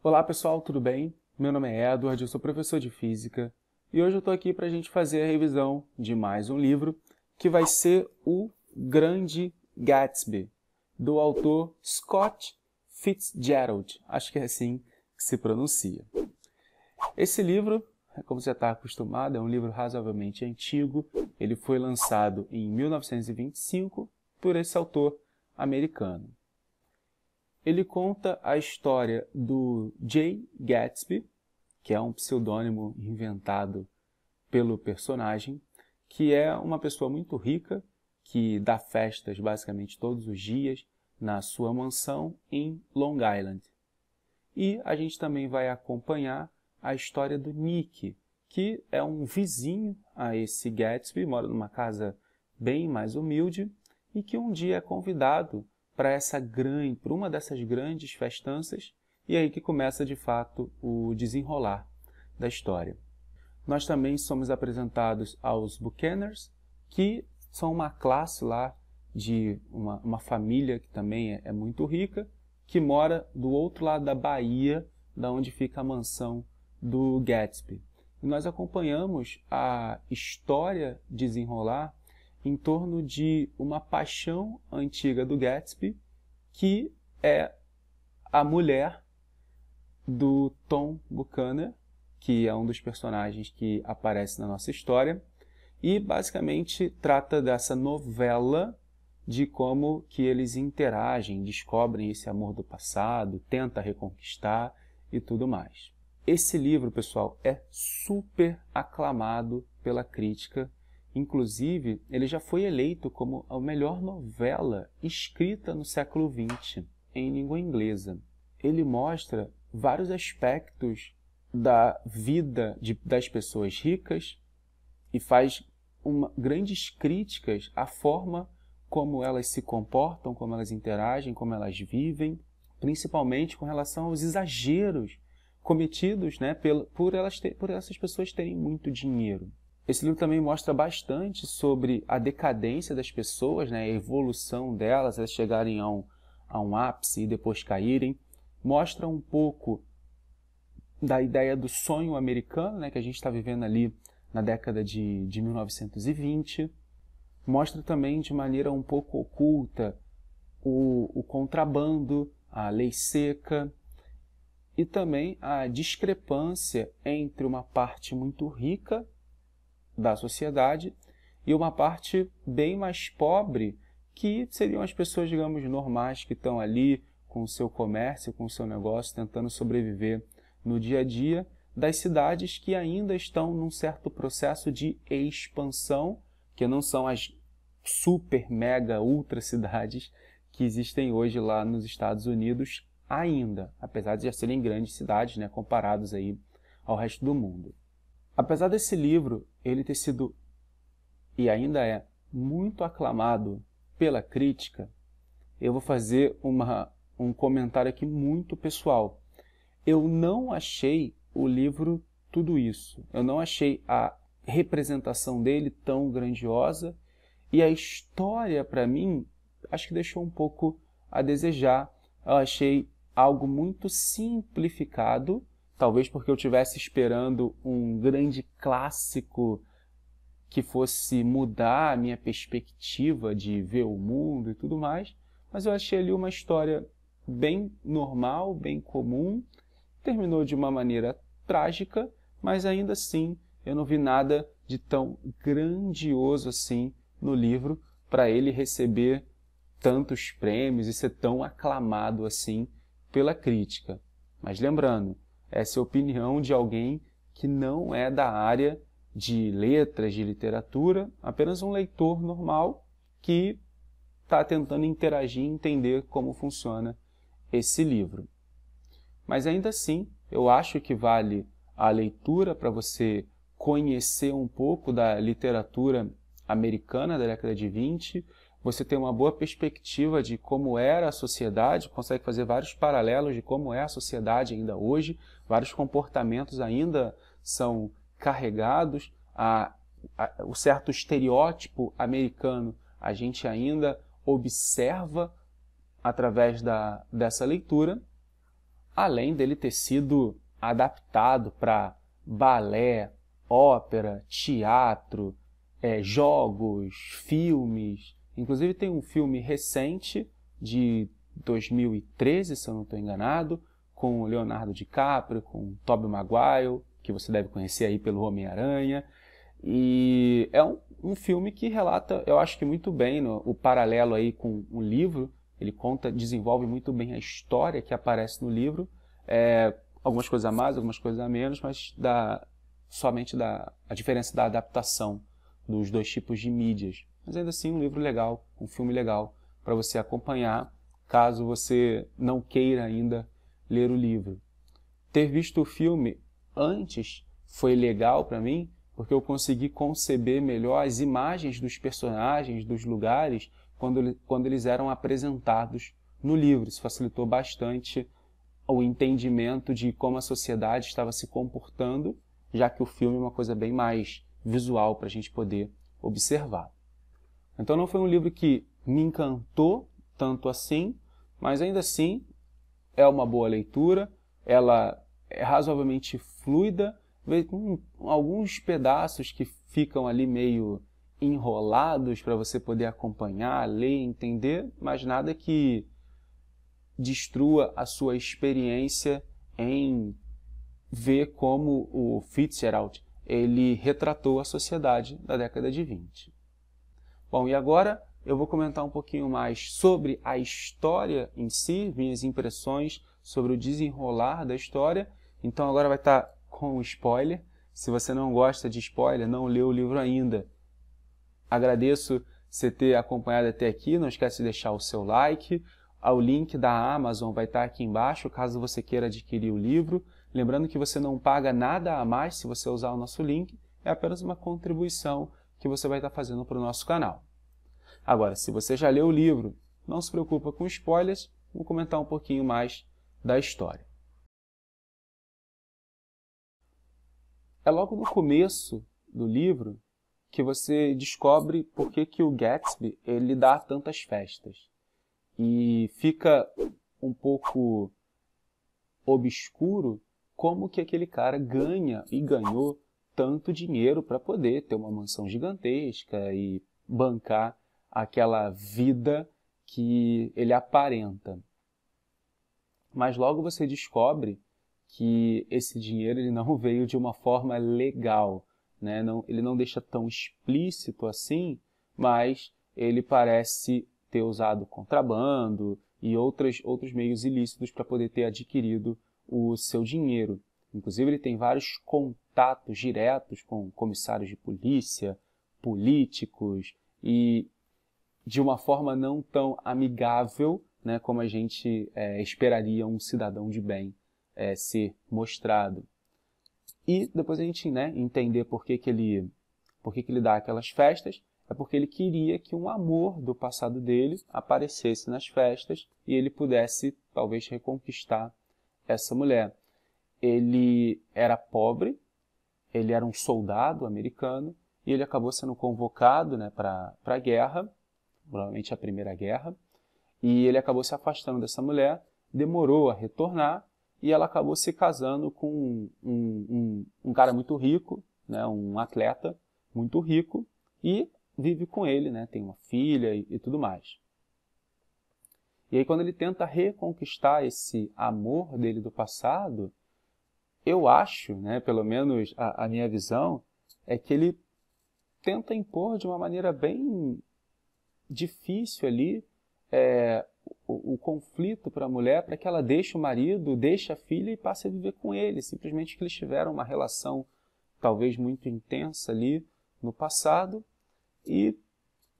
Olá pessoal, tudo bem? Meu nome é Edward, eu sou professor de Física e hoje eu estou aqui para a gente fazer a revisão de mais um livro que vai ser O Grande Gatsby, do autor Scott Fitzgerald. Acho que é assim que se pronuncia. Esse livro, como você está acostumado, é um livro razoavelmente antigo. Ele foi lançado em 1925 por esse autor americano ele conta a história do Jay Gatsby, que é um pseudônimo inventado pelo personagem, que é uma pessoa muito rica que dá festas basicamente todos os dias na sua mansão em Long Island. E a gente também vai acompanhar a história do Nick, que é um vizinho a esse Gatsby, mora numa casa bem mais humilde e que um dia é convidado para essa grande, para uma dessas grandes festanças, e é aí que começa de fato o desenrolar da história. Nós também somos apresentados aos Buchaners, que são uma classe lá de uma, uma família que também é, é muito rica, que mora do outro lado da Bahia, da onde fica a mansão do Gatsby. E nós acompanhamos a história desenrolar em torno de uma paixão antiga do Gatsby, que é a mulher do Tom Buchanan, que é um dos personagens que aparece na nossa história, e basicamente trata dessa novela de como que eles interagem, descobrem esse amor do passado, tenta reconquistar e tudo mais. Esse livro, pessoal, é super aclamado pela crítica Inclusive, ele já foi eleito como a melhor novela escrita no século XX em língua inglesa. Ele mostra vários aspectos da vida de, das pessoas ricas e faz uma, grandes críticas à forma como elas se comportam, como elas interagem, como elas vivem, principalmente com relação aos exageros cometidos né, por, por, elas ter, por essas pessoas terem muito dinheiro. Esse livro também mostra bastante sobre a decadência das pessoas, né, a evolução delas, elas chegarem a um, a um ápice e depois caírem. Mostra um pouco da ideia do sonho americano, né, que a gente está vivendo ali na década de, de 1920. Mostra também de maneira um pouco oculta o, o contrabando, a lei seca e também a discrepância entre uma parte muito rica da sociedade e uma parte bem mais pobre, que seriam as pessoas, digamos, normais que estão ali com o seu comércio, com o seu negócio, tentando sobreviver no dia a dia, das cidades que ainda estão num certo processo de expansão, que não são as super, mega, ultra cidades que existem hoje lá nos Estados Unidos ainda, apesar de já serem grandes cidades, né, comparados aí ao resto do mundo. Apesar desse livro ele ter sido e ainda é muito aclamado pela crítica, eu vou fazer uma, um comentário aqui muito pessoal. Eu não achei o livro tudo isso. Eu não achei a representação dele tão grandiosa e a história para mim acho que deixou um pouco a desejar. Eu achei algo muito simplificado talvez porque eu estivesse esperando um grande clássico que fosse mudar a minha perspectiva de ver o mundo e tudo mais, mas eu achei ali uma história bem normal, bem comum, terminou de uma maneira trágica, mas ainda assim eu não vi nada de tão grandioso assim no livro para ele receber tantos prêmios e ser tão aclamado assim pela crítica. Mas lembrando, essa opinião de alguém que não é da área de letras, de literatura, apenas um leitor normal que está tentando interagir e entender como funciona esse livro. Mas ainda assim, eu acho que vale a leitura para você conhecer um pouco da literatura americana da década de 20. Você tem uma boa perspectiva de como era a sociedade, consegue fazer vários paralelos de como é a sociedade ainda hoje, vários comportamentos ainda são carregados, a, a, o certo estereótipo americano a gente ainda observa através da, dessa leitura, além dele ter sido adaptado para balé, ópera, teatro, é, jogos, filmes. Inclusive tem um filme recente de 2013, se eu não estou enganado, com Leonardo DiCaprio, com Tobey Maguire, que você deve conhecer aí pelo Homem-Aranha. E é um, um, filme que relata, eu acho que muito bem, no, o paralelo aí com o livro. Ele conta, desenvolve muito bem a história que aparece no livro. É, algumas coisas a mais, algumas coisas a menos, mas da, somente da, a diferença da adaptação dos dois tipos de mídias. Mas ainda assim, um livro legal, um filme legal para você acompanhar, caso você não queira ainda ler o livro. Ter visto o filme antes foi legal para mim, porque eu consegui conceber melhor as imagens dos personagens, dos lugares, quando, quando eles eram apresentados no livro. Isso facilitou bastante o entendimento de como a sociedade estava se comportando, já que o filme é uma coisa bem mais visual para a gente poder observar. Então não foi um livro que me encantou tanto assim, mas ainda assim é uma boa leitura, ela é razoavelmente fluida, com alguns pedaços que ficam ali meio enrolados para você poder acompanhar, ler, entender, mas nada que destrua a sua experiência em ver como o Fitzgerald ele retratou a sociedade da década de 20. Bom, e agora eu vou comentar um pouquinho mais sobre a história em si, minhas impressões sobre o desenrolar da história. Então agora vai estar com spoiler. Se você não gosta de spoiler, não leu o livro ainda, agradeço você ter acompanhado até aqui. Não esquece de deixar o seu like. Ah, o link da Amazon vai estar aqui embaixo, caso você queira adquirir o livro. Lembrando que você não paga nada a mais se você usar o nosso link, é apenas uma contribuição que você vai estar fazendo para o nosso canal. Agora, se você já leu o livro, não se preocupa com spoilers, vou comentar um pouquinho mais da história. É logo no começo do livro que você descobre por que, que o Gatsby ele dá tantas festas. E fica um pouco obscuro como que aquele cara ganha e ganhou tanto dinheiro para poder ter uma mansão gigantesca e bancar aquela vida que ele aparenta. Mas logo você descobre que esse dinheiro ele não veio de uma forma legal, né? Não, ele não deixa tão explícito assim, mas ele parece ter usado contrabando e outras, outros meios ilícitos para poder ter adquirido o seu dinheiro. Inclusive, ele tem vários contatos diretos com comissários de polícia, políticos e de uma forma não tão amigável né, como a gente é, esperaria um cidadão de bem é, ser mostrado. E depois a gente né, entender por que, que, ele, por que, que ele dá aquelas festas, é porque ele queria que um amor do passado dele aparecesse nas festas e ele pudesse talvez reconquistar essa mulher. Ele era pobre, ele era um soldado americano e ele acabou sendo convocado né, para a guerra provavelmente a Primeira Guerra, e ele acabou se afastando dessa mulher, demorou a retornar e ela acabou se casando com um, um, um cara muito rico, né, um atleta muito rico, e vive com ele, né, tem uma filha e, e tudo mais. E aí, quando ele tenta reconquistar esse amor dele do passado, eu acho, né, pelo menos a, a minha visão, é que ele tenta impor de uma maneira bem difícil ali é, o, o, conflito para a mulher, para que ela deixe o marido, deixe a filha e passe a viver com ele, simplesmente que eles tiveram uma relação talvez muito intensa ali no passado e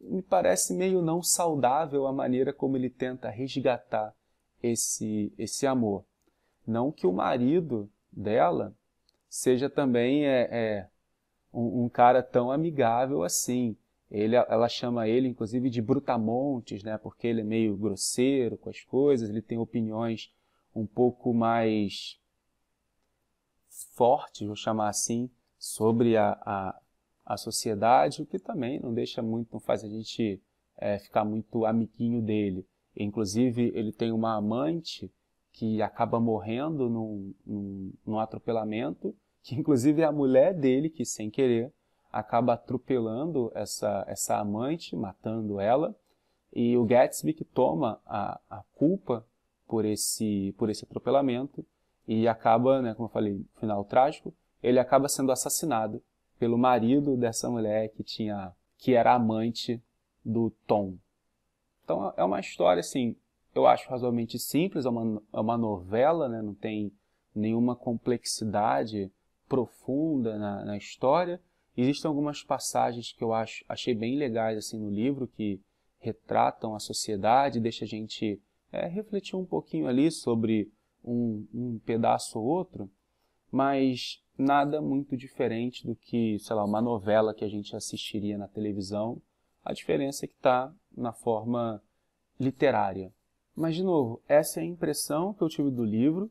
me parece meio não saudável a maneira como ele tenta resgatar esse esse amor. Não que o marido dela seja também é, é um, um cara tão amigável assim, ele, ela chama ele, inclusive, de brutamontes, né? Porque ele é meio grosseiro com as coisas, ele tem opiniões um pouco mais fortes, vou chamar assim, sobre a, a, a sociedade, o que também não deixa muito, não faz a gente é, ficar muito amiguinho dele. Inclusive, ele tem uma amante que acaba morrendo num, num, num atropelamento, que inclusive é a mulher dele que, sem querer, acaba atropelando essa, essa amante, matando ela, e o Gatsby que toma a, a culpa por esse, por esse atropelamento e acaba, né, como eu falei, final trágico, ele acaba sendo assassinado pelo marido dessa mulher que tinha que era amante do Tom. Então é uma história assim, eu acho razoavelmente simples, é uma, é uma novela, né, não tem nenhuma complexidade profunda na, na história, Existem algumas passagens que eu acho, achei bem legais assim no livro que retratam a sociedade, deixa a gente é, refletir um pouquinho ali sobre um, um pedaço ou outro, mas nada muito diferente do que, sei lá, uma novela que a gente assistiria na televisão. A diferença é que está na forma literária. Mas, de novo, essa é a impressão que eu tive do livro.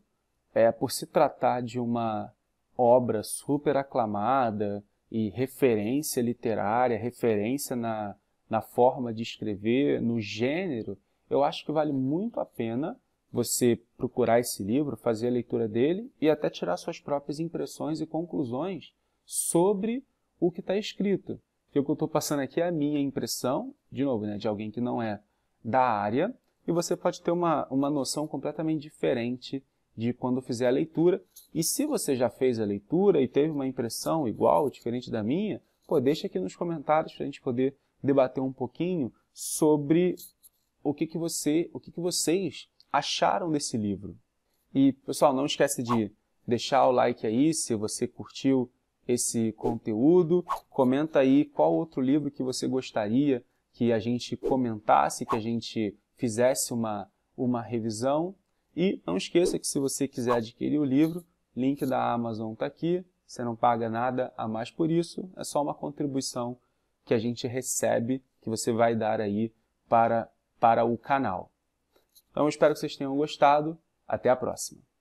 É, por se tratar de uma obra super aclamada, e referência literária, referência na, na forma de escrever, no gênero, eu acho que vale muito a pena você procurar esse livro, fazer a leitura dele e até tirar suas próprias impressões e conclusões sobre o que está escrito. o que eu estou passando aqui é a minha impressão, de novo, né, de alguém que não é da área, e você pode ter uma, uma noção completamente diferente de quando fizer a leitura. E se você já fez a leitura e teve uma impressão igual, diferente da minha, pô, deixa aqui nos comentários para a gente poder debater um pouquinho sobre o que, que você, o que, que vocês acharam desse livro. E pessoal, não esquece de deixar o like aí se você curtiu esse conteúdo. Comenta aí qual outro livro que você gostaria que a gente comentasse, que a gente fizesse uma, uma revisão. E não esqueça que se você quiser adquirir o livro, link da Amazon está aqui, você não paga nada a mais por isso, é só uma contribuição que a gente recebe, que você vai dar aí para, para o canal. Então, espero que vocês tenham gostado. Até a próxima!